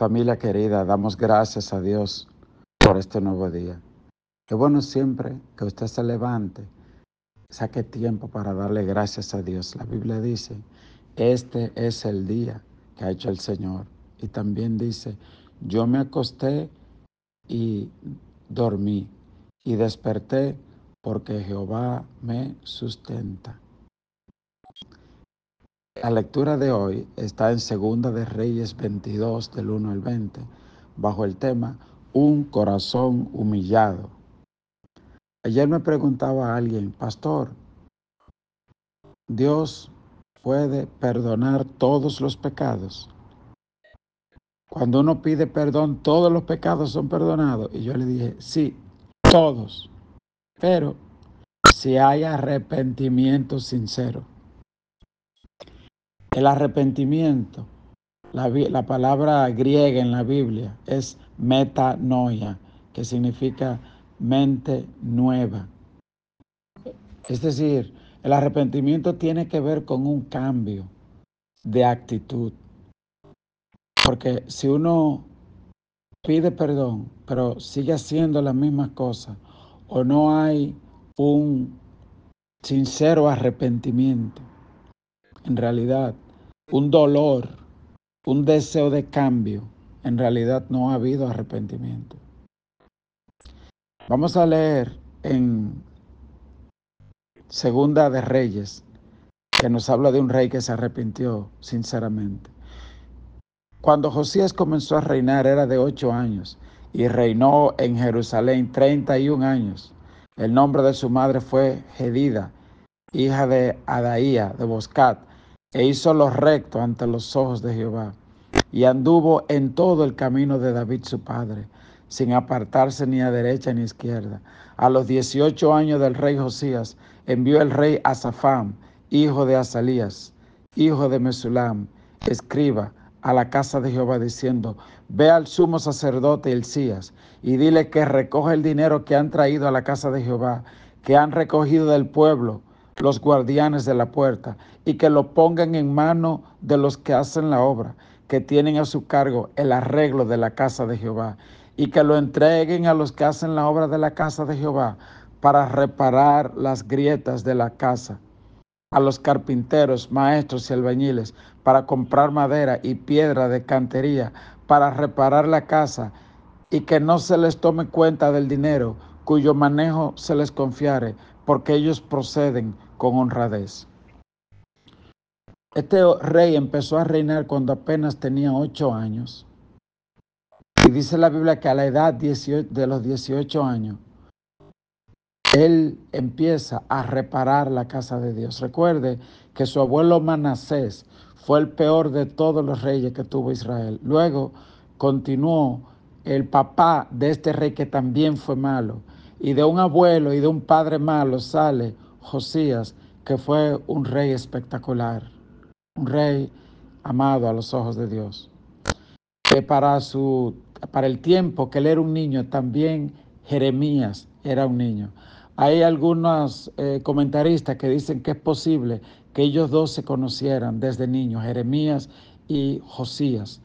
Familia querida, damos gracias a Dios por este nuevo día. Qué bueno siempre que usted se levante, saque tiempo para darle gracias a Dios. La Biblia dice, este es el día que ha hecho el Señor. Y también dice, yo me acosté y dormí y desperté porque Jehová me sustenta. La lectura de hoy está en Segunda de Reyes 22 del 1 al 20 bajo el tema Un corazón humillado. Ayer me preguntaba a alguien, pastor, Dios puede perdonar todos los pecados. Cuando uno pide perdón, todos los pecados son perdonados. Y yo le dije, sí, todos. Pero si hay arrepentimiento sincero. El arrepentimiento, la, la palabra griega en la Biblia es metanoia, que significa mente nueva. Es decir, el arrepentimiento tiene que ver con un cambio de actitud. Porque si uno pide perdón, pero sigue haciendo las mismas cosas, o no hay un sincero arrepentimiento, en realidad, un dolor, un deseo de cambio, en realidad no ha habido arrepentimiento. Vamos a leer en Segunda de Reyes, que nos habla de un rey que se arrepintió sinceramente. Cuando Josías comenzó a reinar era de ocho años y reinó en Jerusalén 31 años. El nombre de su madre fue Gedida, hija de Adaía de Boscat, e hizo lo recto ante los ojos de Jehová, y anduvo en todo el camino de David su padre, sin apartarse ni a derecha ni a izquierda. A los dieciocho años del rey Josías envió el rey a hijo de Azalías, hijo de Mesulam, escriba a la casa de Jehová diciendo, ve al sumo sacerdote Elías y dile que recoja el dinero que han traído a la casa de Jehová, que han recogido del pueblo los guardianes de la puerta y que lo pongan en mano de los que hacen la obra, que tienen a su cargo el arreglo de la casa de Jehová, y que lo entreguen a los que hacen la obra de la casa de Jehová para reparar las grietas de la casa, a los carpinteros, maestros y albañiles para comprar madera y piedra de cantería para reparar la casa, y que no se les tome cuenta del dinero cuyo manejo se les confiare, porque ellos proceden con honradez. Este rey empezó a reinar cuando apenas tenía ocho años. Y dice la Biblia que a la edad de los 18 años, él empieza a reparar la casa de Dios. Recuerde que su abuelo Manasés fue el peor de todos los reyes que tuvo Israel. Luego continuó el papá de este rey que también fue malo. Y de un abuelo y de un padre malo sale Josías, que fue un rey espectacular, un rey amado a los ojos de Dios. Que para, su, para el tiempo que él era un niño, también Jeremías era un niño. Hay algunos eh, comentaristas que dicen que es posible que ellos dos se conocieran desde niños, Jeremías y Josías.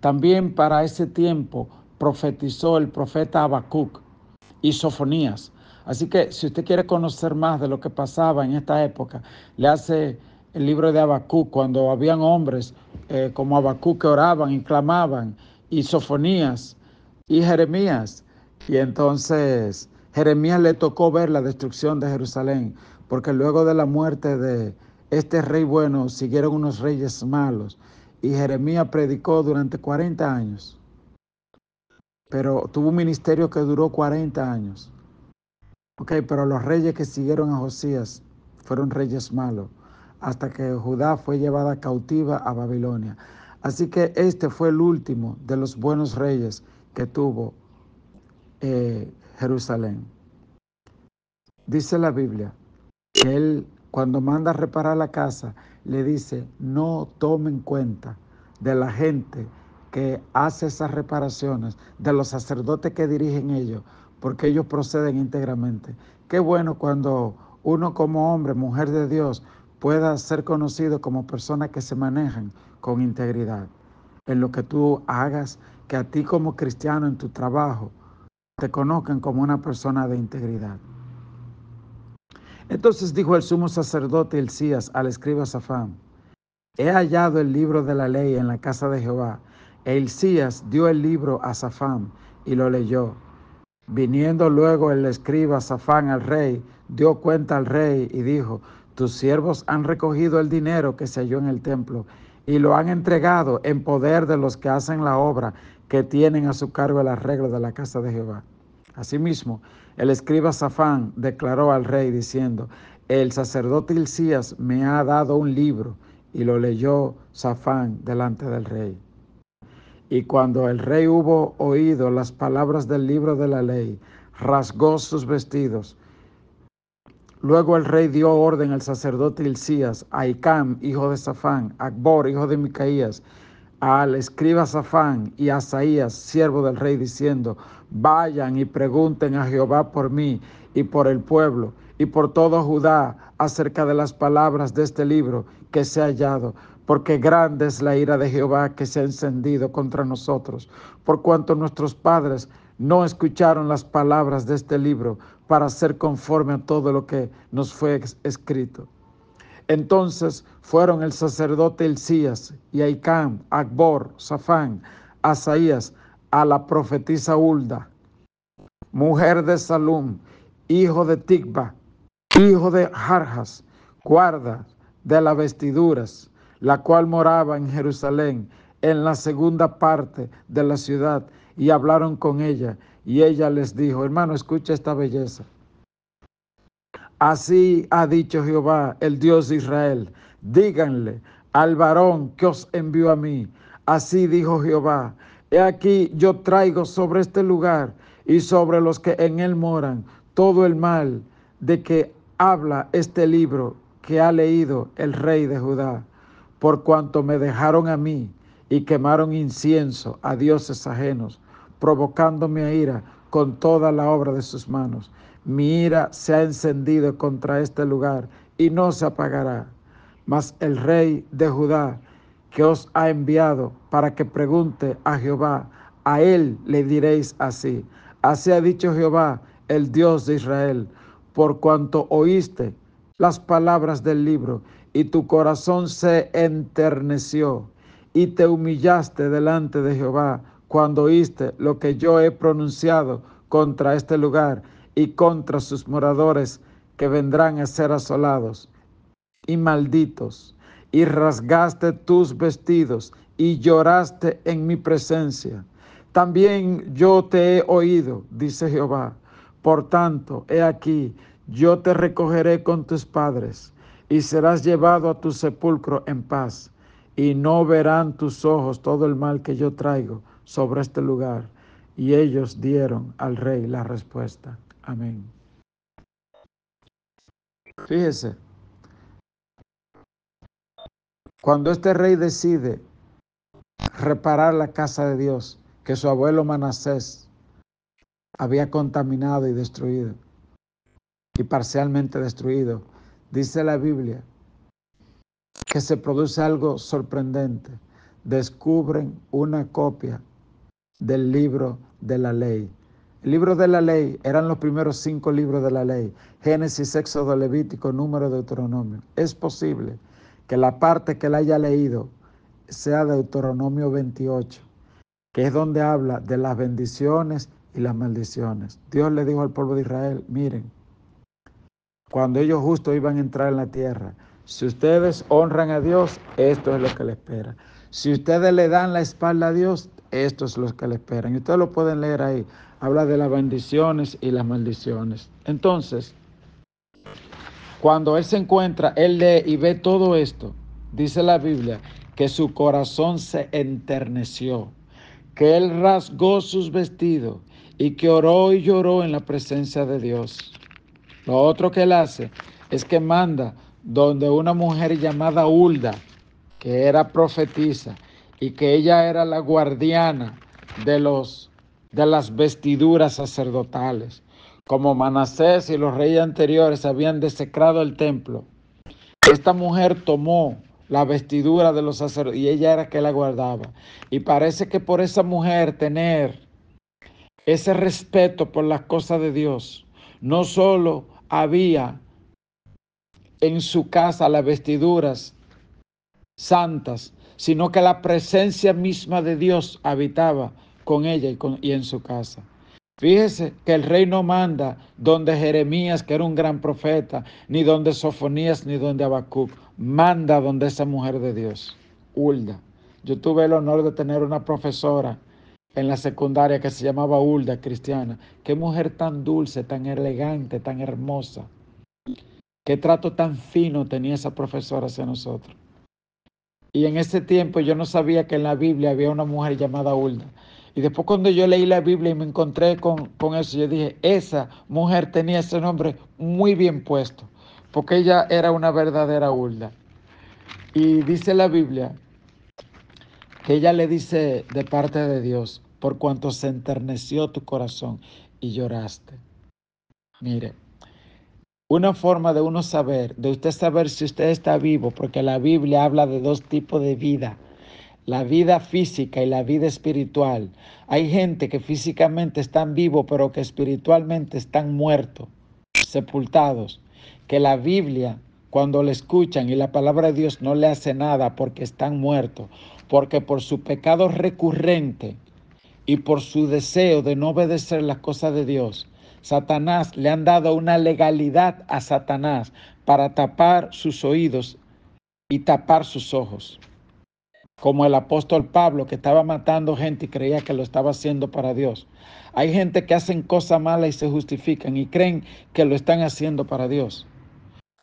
También para ese tiempo profetizó el profeta Habacuc y Sofonías. Así que si usted quiere conocer más de lo que pasaba en esta época, le hace el libro de Abacú, cuando habían hombres eh, como Abacú que oraban y clamaban, y Sofonías y Jeremías. Y entonces Jeremías le tocó ver la destrucción de Jerusalén, porque luego de la muerte de este rey bueno siguieron unos reyes malos. Y Jeremías predicó durante 40 años, pero tuvo un ministerio que duró 40 años. Ok, pero los reyes que siguieron a Josías fueron reyes malos, hasta que Judá fue llevada cautiva a Babilonia. Así que este fue el último de los buenos reyes que tuvo eh, Jerusalén. Dice la Biblia que él, cuando manda reparar la casa, le dice, no tomen cuenta de la gente que hace esas reparaciones, de los sacerdotes que dirigen ellos, porque ellos proceden íntegramente. Qué bueno cuando uno como hombre, mujer de Dios, pueda ser conocido como persona que se manejan con integridad en lo que tú hagas, que a ti como cristiano en tu trabajo te conozcan como una persona de integridad. Entonces dijo el sumo sacerdote Elías al escriba Safán, he hallado el libro de la ley en la casa de Jehová. E Elías dio el libro a Safán y lo leyó. Viniendo luego el escriba Safán al rey, dio cuenta al rey y dijo, tus siervos han recogido el dinero que se halló en el templo y lo han entregado en poder de los que hacen la obra que tienen a su cargo el arreglo de la casa de Jehová. Asimismo, el escriba Safán declaró al rey diciendo, el sacerdote Hilcías me ha dado un libro y lo leyó Safán delante del rey. Y cuando el rey hubo oído las palabras del libro de la ley, rasgó sus vestidos. Luego el rey dio orden al sacerdote Hilcías, a Icam, hijo de Safán, a Akbor, hijo de Micaías, al escriba Safán y a Asaías, siervo del rey, diciendo, vayan y pregunten a Jehová por mí y por el pueblo y por todo Judá acerca de las palabras de este libro que se ha hallado, porque grande es la ira de Jehová que se ha encendido contra nosotros, por cuanto nuestros padres no escucharon las palabras de este libro para ser conforme a todo lo que nos fue escrito. Entonces fueron el sacerdote Elías y Aicán, Akbor, Safán, Asaías, a la profetisa Ulda, mujer de Salum, hijo de Tigba, hijo de Jarjas, guarda de las vestiduras, la cual moraba en Jerusalén, en la segunda parte de la ciudad, y hablaron con ella, y ella les dijo, hermano, escucha esta belleza. Así ha dicho Jehová, el Dios de Israel, díganle al varón que os envió a mí, así dijo Jehová, he aquí yo traigo sobre este lugar y sobre los que en él moran todo el mal de que habla este libro que ha leído el rey de Judá por cuanto me dejaron a mí y quemaron incienso a dioses ajenos, provocándome a ira con toda la obra de sus manos. Mi ira se ha encendido contra este lugar y no se apagará. Mas el rey de Judá, que os ha enviado para que pregunte a Jehová, a él le diréis así. Así ha dicho Jehová, el Dios de Israel, por cuanto oíste las palabras del libro y tu corazón se enterneció y te humillaste delante de Jehová cuando oíste lo que yo he pronunciado contra este lugar y contra sus moradores que vendrán a ser asolados y malditos, y rasgaste tus vestidos y lloraste en mi presencia. También yo te he oído, dice Jehová. Por tanto, he aquí, yo te recogeré con tus padres y serás llevado a tu sepulcro en paz, y no verán tus ojos todo el mal que yo traigo sobre este lugar. Y ellos dieron al rey la respuesta. Amén. Fíjese, cuando este rey decide reparar la casa de Dios que su abuelo Manasés había contaminado y destruido, y parcialmente destruido Dice la Biblia que se produce algo sorprendente. Descubren una copia del libro de la ley. El libro de la ley eran los primeros cinco libros de la ley. Génesis, Éxodo, Levítico, Número, Deuteronomio. Es posible que la parte que la haya leído sea de Deuteronomio 28, que es donde habla de las bendiciones y las maldiciones. Dios le dijo al pueblo de Israel, miren, cuando ellos justo iban a entrar en la tierra. Si ustedes honran a Dios, esto es lo que le espera. Si ustedes le dan la espalda a Dios, esto es lo que le esperan. Y ustedes lo pueden leer ahí. Habla de las bendiciones y las maldiciones. Entonces, cuando él se encuentra, él lee y ve todo esto, dice la Biblia, que su corazón se enterneció, que él rasgó sus vestidos y que oró y lloró en la presencia de Dios. Lo otro que él hace es que manda donde una mujer llamada Hulda, que era profetisa y que ella era la guardiana de, los, de las vestiduras sacerdotales. Como Manasés y los reyes anteriores habían desecrado el templo, esta mujer tomó la vestidura de los sacerdotes y ella era que la guardaba. Y parece que por esa mujer tener ese respeto por las cosas de Dios, no solo había en su casa las vestiduras santas, sino que la presencia misma de Dios habitaba con ella y, en su casa. Fíjese que el rey no manda donde Jeremías, que era un gran profeta, ni donde Sofonías, ni donde Abacuc, Manda donde esa mujer de Dios, Hulda. Yo tuve el honor de tener una profesora en la secundaria que se llamaba Hulda Cristiana. Qué mujer tan dulce, tan elegante, tan hermosa. Qué trato tan fino tenía esa profesora hacia nosotros. Y en ese tiempo yo no sabía que en la Biblia había una mujer llamada Hulda. Y después cuando yo leí la Biblia y me encontré con, eso, yo dije, esa mujer tenía ese nombre muy bien puesto, porque ella era una verdadera Hulda. Y dice la Biblia ella le dice de parte de Dios, por cuanto se enterneció tu corazón y lloraste. Mire, una forma de uno saber, de usted saber si usted está vivo, porque la Biblia habla de dos tipos de vida, la vida física y la vida espiritual. Hay gente que físicamente están vivos, pero que espiritualmente están muertos, sepultados, que la Biblia cuando le escuchan y la palabra de Dios no le hace nada porque están muertos porque por su pecado recurrente y por su deseo de no obedecer las cosas de Dios, Satanás le han dado una legalidad a Satanás para tapar sus oídos y tapar sus ojos. Como el apóstol Pablo que estaba matando gente y creía que lo estaba haciendo para Dios. Hay gente que hacen cosas malas y se justifican y creen que lo están haciendo para Dios.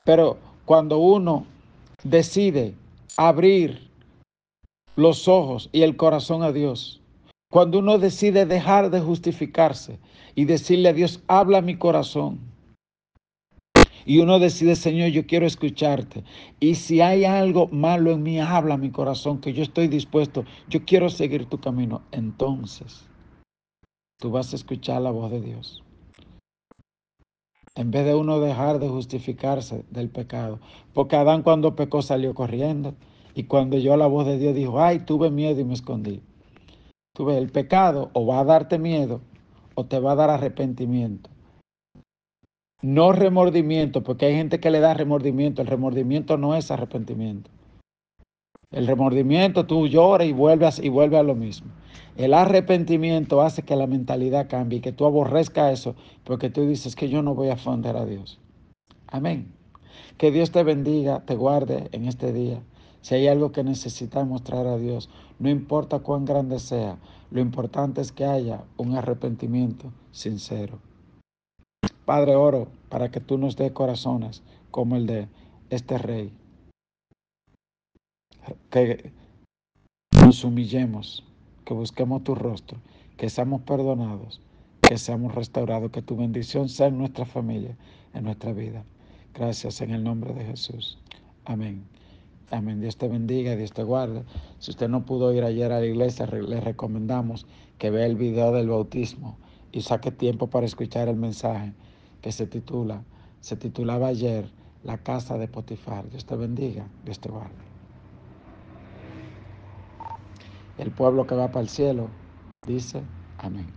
Pero cuando uno decide abrir los ojos y el corazón a Dios. Cuando uno decide dejar de justificarse y decirle a Dios, habla mi corazón. Y uno decide, Señor, yo quiero escucharte. Y si hay algo malo en mí, habla mi corazón, que yo estoy dispuesto, yo quiero seguir tu camino. Entonces, tú vas a escuchar la voz de Dios. En vez de uno dejar de justificarse del pecado. Porque Adán cuando pecó salió corriendo. Y cuando yo la voz de Dios dijo, ay, tuve miedo y me escondí. Tuve el pecado o va a darte miedo o te va a dar arrepentimiento. No remordimiento, porque hay gente que le da remordimiento. El remordimiento no es arrepentimiento. El remordimiento tú lloras y vuelves y vuelve a lo mismo. El arrepentimiento hace que la mentalidad cambie y que tú aborrezca eso, porque tú dices que yo no voy a ofender a Dios. Amén. Que Dios te bendiga, te guarde en este día. Si hay algo que necesita mostrar a Dios, no importa cuán grande sea, lo importante es que haya un arrepentimiento sincero. Padre, oro para que tú nos des corazones como el de este rey. Que nos humillemos, que busquemos tu rostro, que seamos perdonados, que seamos restaurados, que tu bendición sea en nuestra familia, en nuestra vida. Gracias en el nombre de Jesús. Amén. Amén. Dios te bendiga, Dios te guarde. Si usted no pudo ir ayer a la iglesia, le recomendamos que vea el video del bautismo y saque tiempo para escuchar el mensaje que se titula, se titulaba ayer, La casa de Potifar. Dios te bendiga, Dios te guarde. El pueblo que va para el cielo dice, amén.